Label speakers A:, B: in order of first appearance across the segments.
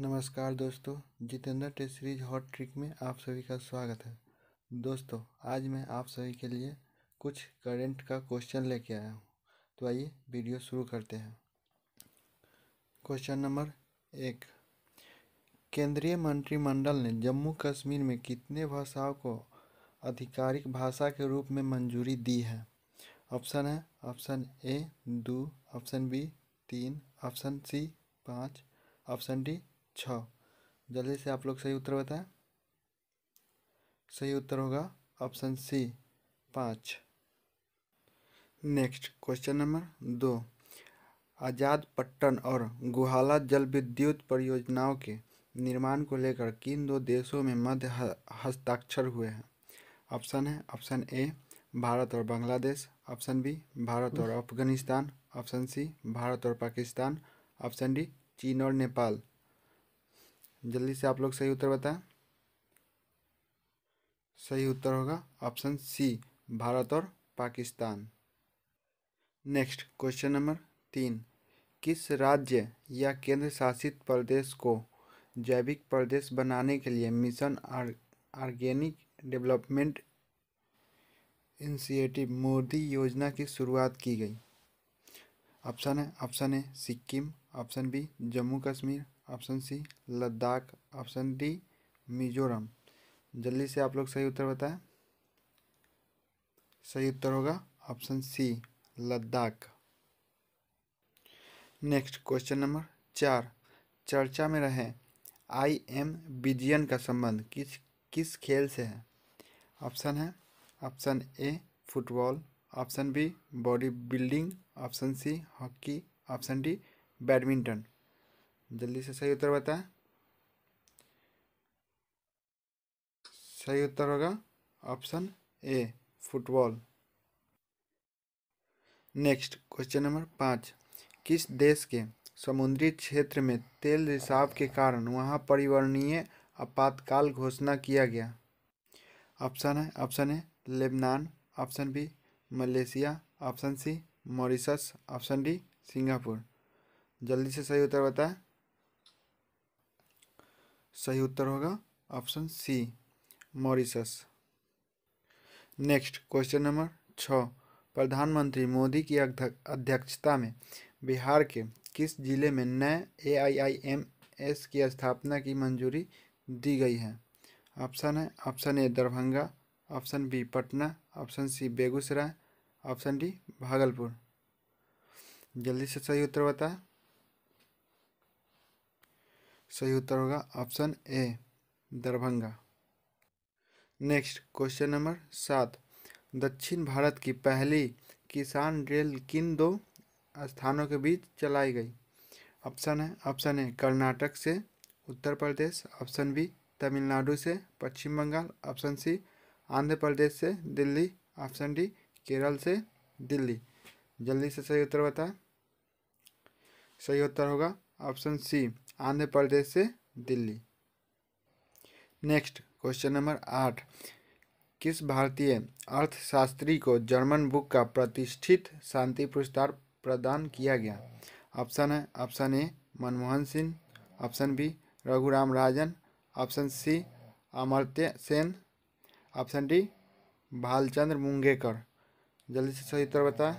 A: नमस्कार दोस्तों Jitendra test series hot trick में आप सभी का स्वागत है दोस्तों आज मैं आप सभी के लिए कुछ करंट का क्वेश्चन लेके आया हूँ तो आइए वीडियो शुरू करते हैं क्वेश्चन नंबर एक केंद्रीय मंत्रिमंडल ने जम्मू कश्मीर में कितने भाषाओं को आधिकारिक भाषा के रूप में मंजूरी दी है ऑप्शन है ऑप्शन ए दो ऑप्शन बी तीन ऑप्शन सी पाँच ऑप्शन डी छ जल्दी से आप लोग सही उत्तर बताएं सही उत्तर होगा ऑप्शन सी पाँच नेक्स्ट क्वेश्चन नंबर दो आज़ाद पट्टन और गुहाला जल विद्युत परियोजनाओं के निर्माण को लेकर किन दो देशों में मध्य हस्ताक्षर हुए हैं ऑप्शन है ऑप्शन ए भारत और बांग्लादेश ऑप्शन बी भारत और अफगानिस्तान ऑप्शन सी भारत और पाकिस्तान ऑप्शन डी चीन और नेपाल जल्दी से आप लोग सही उत्तर बताएं सही उत्तर होगा ऑप्शन सी भारत और पाकिस्तान नेक्स्ट क्वेश्चन नंबर तीन किस राज्य या केंद्र शासित प्रदेश को जैविक प्रदेश बनाने के लिए mission organic development initiative Modi योजना की शुरुआत की गई ऑप्शन है option A Sikkim option B Jammu Kashmir option C Ladakh option D Mizoram जल्दी से आप लोग सही उत्तर बताएं सही उत्तर होगा option C Ladakh next question number चार चर्चा में रहें आई एम बिजियन का संबंध किस किस खेल से है ऑप्शन है option A football option B body building option C hockey option D badminton जल्दी से सही उत्तर बताएं सही उत्तर होगा option A football next question number पाँच किस देश के समुद्री क्षेत्र में तेल रिसाव के कारण वहां परिवर्णीय आपातकाल घोषणा किया गया ऑप्शन है option A Lebanon option B Malaysia option C Mauritius option D Singapore जल्दी से सही उत्तर बताएं सही उत्तर होगा option C Mauritius next question number छः प्रधानमंत्री मोदी की अध्यक्षता में बिहार के किस जिले में नए ए एस की स्थापना की मंजूरी दी गई है ऑप्शन है option A Darbhanga option B Patna option C Begusarai option D Bhagalpur जल्दी से सही उत्तर बताएं सही उत्तर होगा option A Darbhanga next question number सात दक्षिण भारत की पहली किसान रेल किन दो स्थानों के बीच चलाई गई ऑप्शन है ऑप्शन ए कर्नाटक से उत्तर प्रदेश ऑप्शन बी तमिलनाडु से पश्चिम बंगाल ऑप्शन सी आंध्र प्रदेश से दिल्ली ऑप्शन डी केरल से दिल्ली जल्दी से सही उत्तर बताएं सही उत्तर होगा ऑप्शन सी आंध्र प्रदेश से दिल्ली नेक्स्ट क्वेश्चन नंबर आठ किस भारतीय अर्थशास्त्री को जर्मन बुक का प्रतिष्ठित शांति पुरस्कार प्रदान किया गया ऑप्शन है option A Manmohan Singh option B Raghuram Rajan option C Amartya Sen option D Bhalchandra Mungekar जल्दी से सही उत्तर बताएं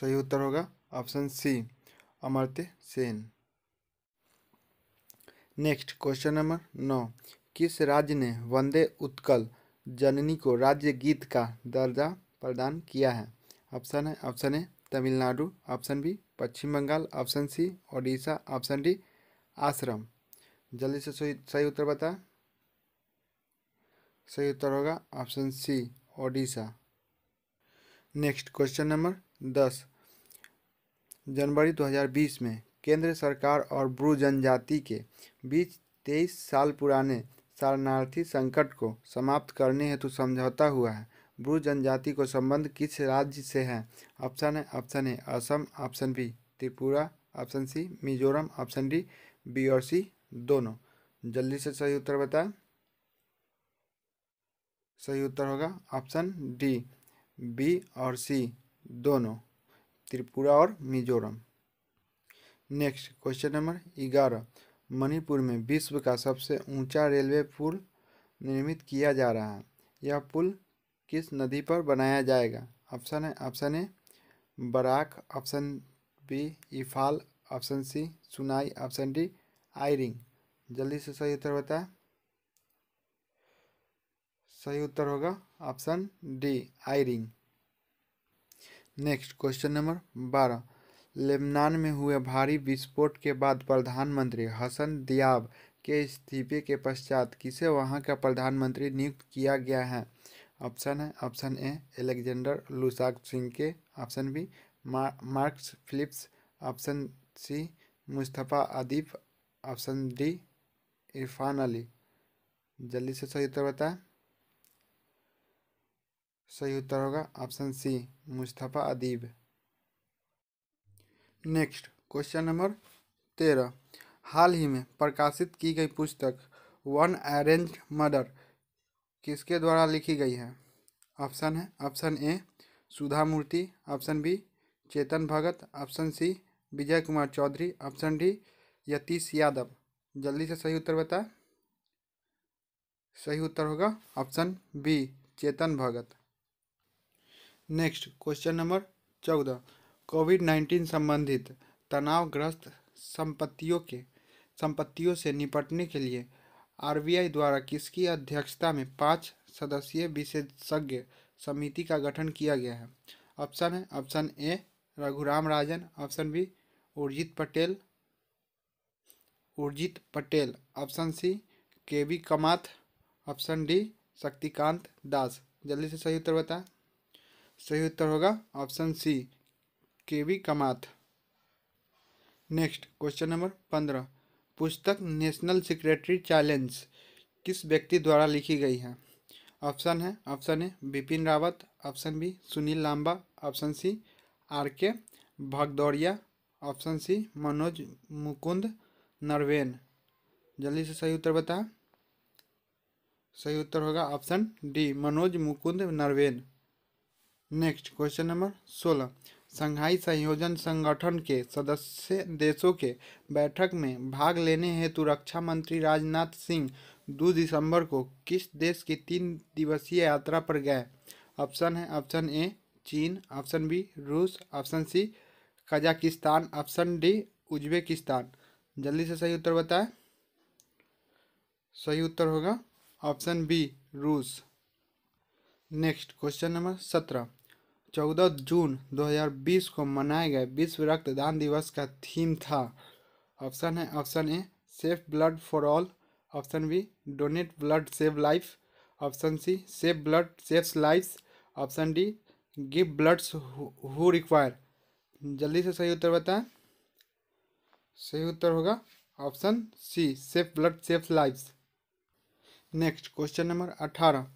A: सही उत्तर होगा option C Amartya Sen next question number नौ किस राज्य ने वंदे उत्कल जननी को राज्य गीत का दर्जा प्रदान किया है ऑप्शन है option A Tamil Nadu option B Paschim Bangal option C Odisha option D Assam जल्दी से सही उत्तर बता सही उत्तर होगा option C Odisha next question number दस जनवरी 2020 में केंद्र सरकार और ब्रू जनजाति के बीच तेईस साल पुराने शरणार्थी संकट को समाप्त करने हेतु समझौता हुआ है ब्रू जनजाति को संबंध किस राज्य से है ऑप्शन है option A Assam option B Tripura option C Mizoram option D B और सी दोनों जल्दी से सही उत्तर बताएं सही उत्तर होगा ऑप्शन डी बी और सी दोनों त्रिपुरा और मिजोरम नेक्स्ट क्वेश्चन नंबर ग्यारह मणिपुर में विश्व का सबसे ऊंचा रेलवे पुल निर्मित किया जा रहा है यह पुल किस नदी पर बनाया जाएगा ऑप्शन है option A Barak option B Imphal option C सुनाई ऑप्शन डी आयरिंग जल्दी से सही उत्तर बताए सही उत्तर होगा ऑप्शन डी आयरिंग नेक्स्ट क्वेश्चन नंबर बारह लेबनान में हुए भारी विस्फोट के बाद प्रधानमंत्री हसन दियाब के इस्तीफे के पश्चात किसे वहां का प्रधानमंत्री नियुक्त किया गया है ऑप्शन है ऑप्शन ए एलेक्जेंडर लुसाक के option B Marks Phillips option C Mustafa Adib option D Irfan Ali जल्दी से सही उत्तर बताएं सही उत्तर होगा option C Mustafa Adib next question number तेरह हाल ही में प्रकाशित की गई पुस्तक वन अरेंज मर्डर किसके द्वारा लिखी गई है ऑप्शन है option A Sudha Murthy option B Chetan Bhagat option C Vijay Kumar Chaudhary option D Yatish Yadav जल्दी से सही उत्तर बताएं सही उत्तर होगा option B Chetan Bhagat next question number चौदह कोविड नाइन्टीन संबंधित तनावग्रस्त संपत्तियों के संपत्तियों से निपटने के लिए आरबीआई द्वारा किसकी अध्यक्षता में पाँच सदस्यीय विशेषज्ञ समिति का गठन किया गया है ऑप्शन है option A Raghuram Rajan option B Urjit Patel Urjit Patel option C K V Kamath option D Shaktikanta Das जल्दी से सही उत्तर बताएं सही उत्तर होगा ऑप्शन सी के कमाथ नेक्स्ट क्वेश्चन नंबर पंद्रह पुस्तक नेशनल सेक्रेटरी चैलेंज किस व्यक्ति द्वारा लिखी गई है ऑप्शन है option A Bipin Rawat option B Sunil Lanba option C R K Bhadauria option C Manoj Mukund Naravane जल्दी से सही उत्तर बताएं सही उत्तर होगा option D Manoj Mukund Naravane next question number सोलह शंघाई संयोजन संगठन के सदस्य देशों के बैठक में भाग लेने हेतु रक्षा मंत्री राजनाथ सिंह दो दिसंबर को किस देश की तीन दिवसीय यात्रा पर गए ऑप्शन है ऑप्शन ए चीन ऑप्शन बी रूस option C Kazakhstan option D Uzbekistan जल्दी से सही उत्तर बताएं सही उत्तर होगा ऑप्शन बी रूस नेक्स्ट क्वेश्चन नंबर सत्रह 14 जून 2020 को मनाए गए विश्व रक्तदान दिवस का थीम था ऑप्शन है option A safe blood for all option B donate blood save life option C save blood saves life option D give bloods who require जल्दी से सही उत्तर बताएं सही उत्तर होगा option C safe blood safe life next question number अठारह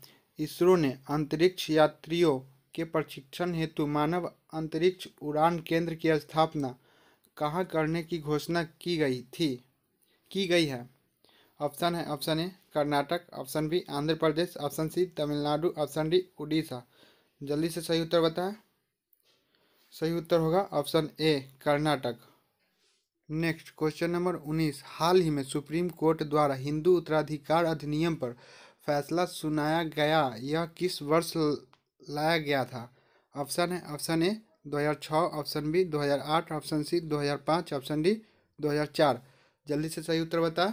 A: इसरो ने अंतरिक्ष यात्रियों के प्रशिक्षण हेतु मानव अंतरिक्ष उड़ान केंद्र की स्थापना कहाँ करने की घोषणा की गई थी की गई है ऑप्शन है option A Karnataka option B Andhra Pradesh option C Tamil Nadu option D Orissa जल्दी से सही उत्तर बताएं सही उत्तर होगा option A Karnataka next question number उन्नीस हाल ही में सुप्रीम कोर्ट द्वारा हिंदू उत्तराधिकार अधिनियम पर फैसला सुनाया गया यह किस वर्ष लाया गया था ऑप्शन है option A 2006 option B 2008 option C 2005 option D 2004 जल्दी से सही उत्तर बता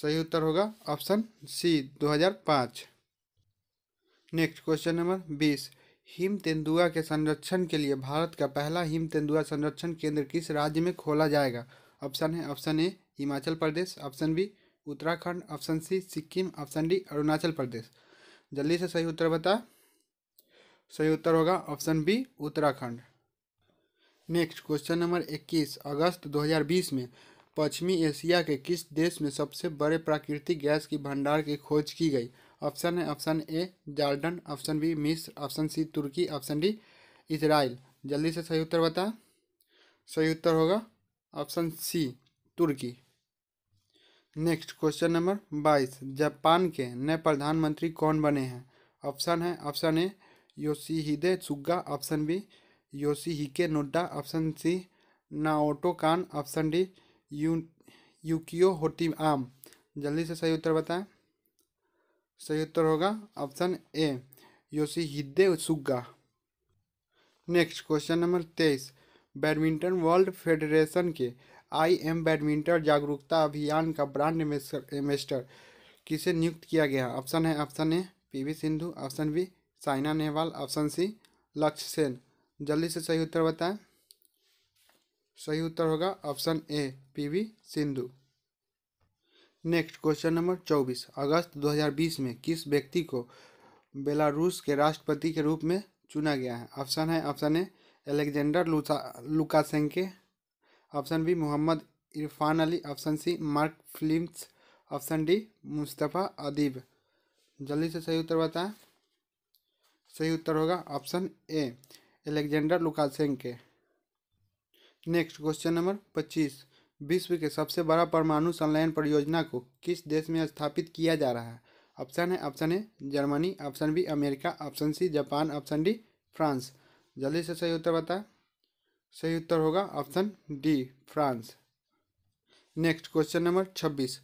A: सही उत्तर होगा option C 2005 next question number बीस हिम तेंदुआ के संरक्षण के लिए भारत का पहला हिम तेंदुआ संरक्षण केंद्र किस राज्य में खोला जाएगा ऑप्शन है option A Himachal Pradesh option B Uttarakhand option C Sikkim option D Arunachal Pradesh जल्दी से सही उत्तर बता सही उत्तर होगा option B Uttarakhand next question number 21 अगस्त 2020 में पश्चिमी एशिया के किस देश में सबसे बड़े प्राकृतिक गैस की भंडार की खोज की गई ऑप्शन है option A Jordan option B मिस्र ऑप्शन सी तुर्की ऑप्शन डी इसराइल जल्दी से सही उत्तर बता सही उत्तर होगा ऑप्शन सी तुर्की नेक्स्ट क्वेश्चन नंबर बाईस जापान के नए प्रधानमंत्री कौन बने हैं ऑप्शन है option A Yoshihide Suga option B Yoshihiko Noda option C Naoto Kan option D Yu Yukio Hatoyama जल्दी से सही उत्तर बताएं सही उत्तर होगा ऑप्शन ए योशीहिदे सुग्गा नेक्स्ट क्वेश्चन नंबर तेईस बैडमिंटन वर्ल्ड फेडरेशन के आई एम बैडमिंटन जागरूकता अभियान का ब्रांड एम्बेस्टर किसे नियुक्त किया गया ऑप्शन है option A PV Sindhu option B Saina Nehwal option C Lakshya Sen जल्दी से सही उत्तर बताएं सही उत्तर होगा option A PV Sindhu next question number चौबीस अगस्त 2020 में किस व्यक्ति को बेलारूस के राष्ट्रपति के रूप में चुना गया है ऑप्शन है option A Alexander Lukashenko option B Mohammad Irfan Ali option C Mark Phillips option D Mustapha Adib जल्दी से सही उत्तर बताएं सही उत्तर होगा ऑप्शन ए एलेक्जेंडर के नेक्स्ट क्वेश्चन नंबर पच्चीस विश्व के सबसे बड़ा परमाणु संलयन परियोजना को किस देश में स्थापित किया जा रहा है ऑप्शन है option A Germany option B America option C जापान ऑप्शन डी फ्रांस जल्दी से सही उत्तर बताएं सही उत्तर होगा option D France next question number छब्बीस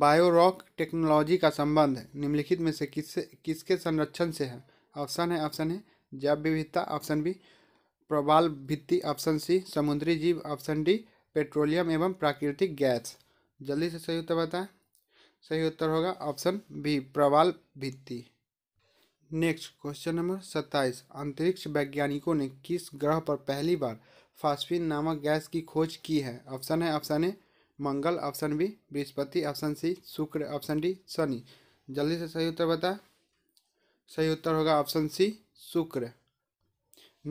A: बायोरॉक टेक्नोलॉजी का संबंध निम्नलिखित में से किससे किसके संरक्षण से है ऑप्शन है ऑप्शन है जैव विविधता ऑप्शन बी प्रबाल भित्ति ऑप्शन सी समुद्री जीव ऑप्शन डी पेट्रोलियम एवं प्राकृतिक गैस जल्दी से सही उत्तर बताएं सही उत्तर होगा ऑप्शन बी प्रबाल भित्ति नेक्स्ट क्वेश्चन नंबर सत्ताईस अंतरिक्ष वैज्ञानिकों ने किस ग्रह पर पहली बार फास्फिन नामक गैस की खोज की है ऑप्शन है ऑप्शन ए मंगल ऑप्शन बी बृहस्पति ऑप्शन सी शुक्र ऑप्शन डी शनि जल्दी से सही उत्तर बताए सही उत्तर होगा ऑप्शन सी शुक्र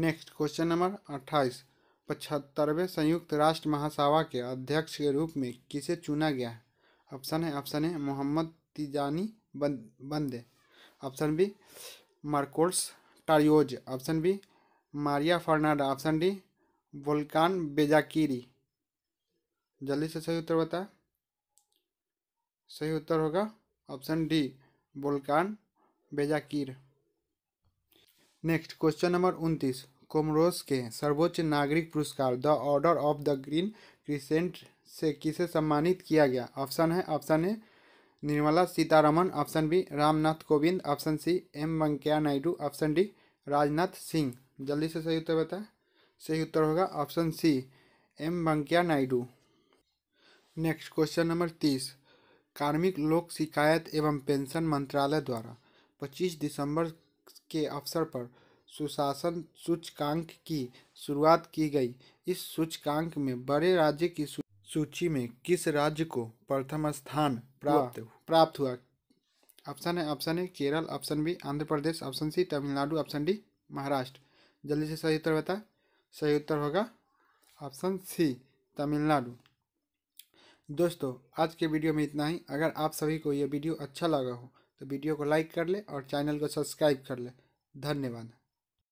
A: नेक्स्ट क्वेश्चन नंबर अट्ठाईस पचहत्तरवें संयुक्त राष्ट्र महासभा के अध्यक्ष के रूप में किसे चुना गया है ऑप्शन है option A Mohammad Tijjani Bande option B Marcos Tarios option B Maria Fernanda option D Volkan Bozkir जल्दी से सही उत्तर बताएं सही उत्तर होगा option D Volkan Bozkir next question number उनतीस कोमरोस के सर्वोच्च नागरिक पुरस्कार the order of the green crescent से किसे सम्मानित किया गया ऑप्शन है option A Nirmala Sitharaman option B Ramnath Kovind option C M Venkaiah Naidu option D Rajnath Singh जल्दी से सही उत्तर बताएं सही उत्तर होगा option C M Venkaiah Naidu next question number तीस कार्मिक लोक शिकायत एवं पेंशन मंत्रालय द्वारा पच्चीस दिसंबर के अवसर पर सुशासन सूचकांक की शुरुआत की गई इस सूचकांक में बड़े राज्य की सूची में किस राज्य को प्रथम स्थान प्राप्त प्राप्त हुआ ऑप्शन है ऑप्शन है Kerala option B Andhra Pradesh option C Tamil Nadu option D Maharashtra जल्दी से सही उत्तर बताए सही उत्तर होगा ऑप्शन सी तमिलनाडु दोस्तों आज के वीडियो में इतना ही अगर आप सभी को ये वीडियो अच्छा लगा हो तो वीडियो को लाइक कर ले और चैनल को सब्सक्राइब कर ले धन्यवाद